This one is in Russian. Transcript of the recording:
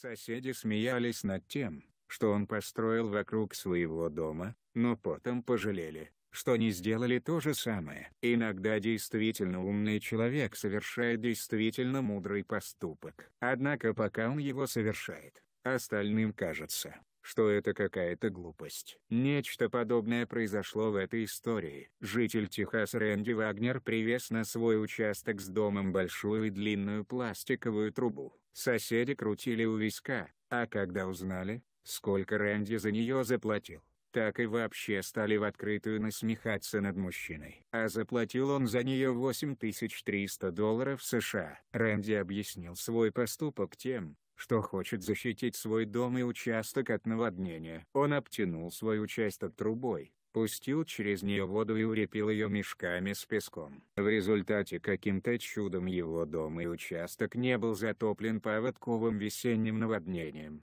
Соседи смеялись над тем, что он построил вокруг своего дома, но потом пожалели, что не сделали то же самое. Иногда действительно умный человек совершает действительно мудрый поступок. Однако пока он его совершает, остальным кажется, что это какая-то глупость. Нечто подобное произошло в этой истории. Житель Техаса Рэнди Вагнер привез на свой участок с домом большую и длинную пластиковую трубу. Соседи крутили у виска, а когда узнали, сколько Рэнди за нее заплатил, так и вообще стали в открытую насмехаться над мужчиной. А заплатил он за нее 8300 долларов США. Рэнди объяснил свой поступок тем, что хочет защитить свой дом и участок от наводнения. Он обтянул свой участок трубой, пустил через нее воду и урепил ее мешками с песком. В результате каким-то чудом его дом и участок не был затоплен поводковым весенним наводнением.